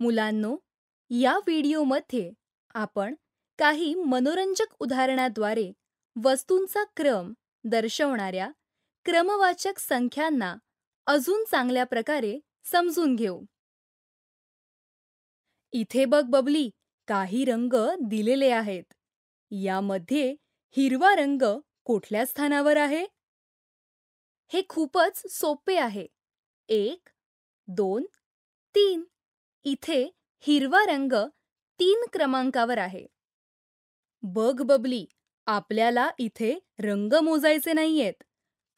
मुलांनो या व्हिडिओमध्ये आपण काही मनोरंजक उदाहरणाद्वारे वस्तूंचा क्रम दर्शवणाऱ्या क्रमवाचक संख्यांना अजून चांगल्या प्रकारे समजून घेऊ इथे बघ बबली काही रंग दिलेले आहेत यामध्ये हिरवा रंग कुठल्या स्थानावर आहे हे खूपच सोपे आहे एक दोन तीन इथे हिरवा रंग तीन क्रमांकावर आहे बघ बबली आपल्याला इथे रंग मोजायचे नाहीयेत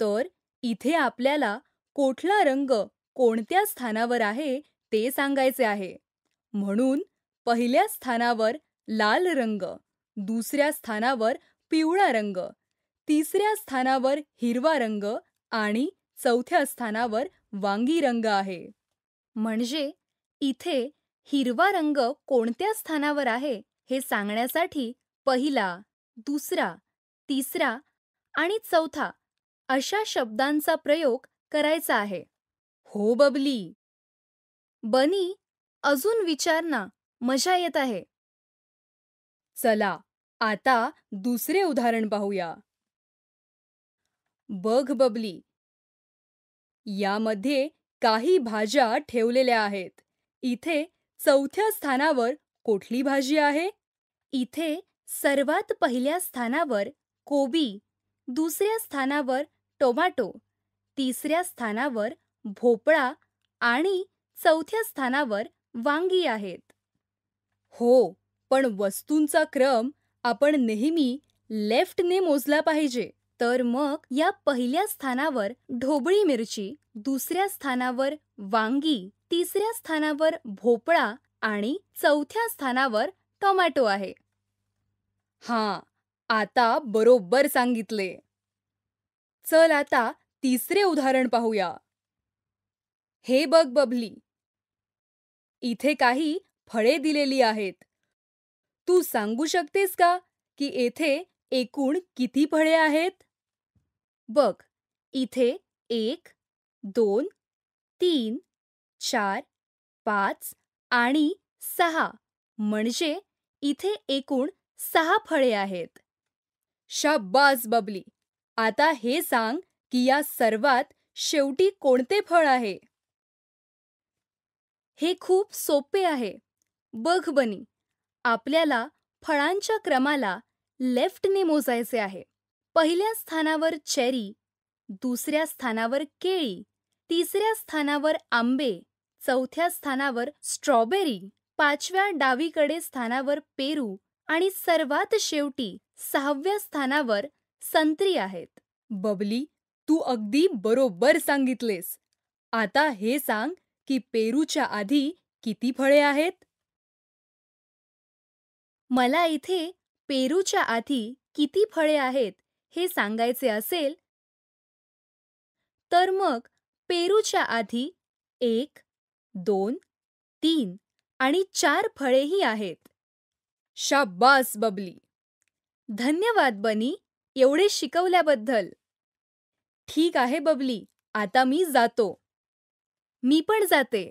तर इथे आपल्याला कोठला रंग कोणत्या स्थानावर आहे ते सांगायचे आहे म्हणून पहिल्या स्थानावर लाल रंग दुसऱ्या स्थानावर पिवळा रंग तिसऱ्या स्थानावर हिरवा रंग आणि चौथ्या स्थानावर वांगी रंग आहे म्हणजे इथे हिरवा रंग कोणत्या स्थानावर आहे हे सांगण्यासाठी पहिला दुसरा तिसरा आणि चौथा अशा शब्दांचा प्रयोग करायचा आहे हो बबली बनी अजून विचार ना मजा येत आहे चला आता दुसरे उदाहरण पाहूया बघ बबली यामध्ये काही भाज्या ठेवलेल्या आहेत इथे चौथ्या स्थानावर कोठली भाजी आहे इथे सर्वात पहिल्या स्थानावर कोबी दुसऱ्या स्थानावर टोमॅटो तिसऱ्या स्थानावर भोपळा आणि चौथ्या स्थानावर वांगी आहेत हो पण वस्तूंचा क्रम आपण नेहमी लेफ्टने मोजला पाहिजे तर मग या पहिल्या स्थानावर ढोबळी मिरची दुसऱ्या स्थानावर वांगी तिसऱ्या स्थानावर भोपळा आणि चौथ्या स्थानावर टोमॅटो आहे हां आता बरोबर सांगितले चल आता तिसरे उदाहरण पाहूया हे बघ बबली इथे काही फळे दिलेली आहेत तू सांगू शकतेस का की येथे एकूण किती फळे आहेत बघ इथे एक दोन तीन चार पाच आणि सहा म्हणजे इथे एकूण सहा फळे आहेत शाबास बबली आता हे सांग की या सर्वात शेवटी कोणते फळ आहे हे खूप सोपे आहे बघ बनी आपल्याला फळांच्या क्रमाला लेफ्टने मोजायचे आहे पहिल्या स्थानावर चेरी दुसऱ्या स्थानावर केळी तिसऱ्या स्थानावर आंबे चौथ्या स्थानावर स्ट्रॉबेरी पाचव्या डावीकडे स्थानावर पेरू आणि सर्वात शेवटी सहाव्या स्थानावर संत्री आहेत बबली तू अगदी बरोबर सांगितलेस आता हे सांग की पेरूच्या आधी किती फळे आहेत मला इथे पेरूच्या आधी किती फळे आहेत हे सांगायचे असेल तर मग पेरूच्या आधी एक दोन तीन आणि चार फळेही आहेत शाबास बबली धन्यवाद बनी एवढे शिकवल्याबद्दल ठीक आहे बबली आता मी जातो मी पण जाते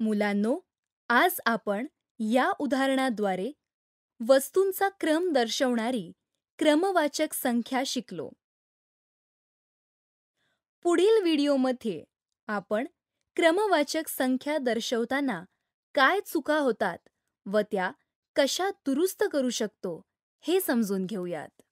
मुलांनो आज आपण या उदाहरणाद्वारे वस्तूंचा क्रम दर्शवणारी क्रमवाचक संख्या शिकलो पुढील व्हिडिओमध्ये आपण क्रमवाचक संख्या दर्शवताना काय चुका होतात व त्या कशा दुरुस्त करू शकतो हे समजून घेऊयात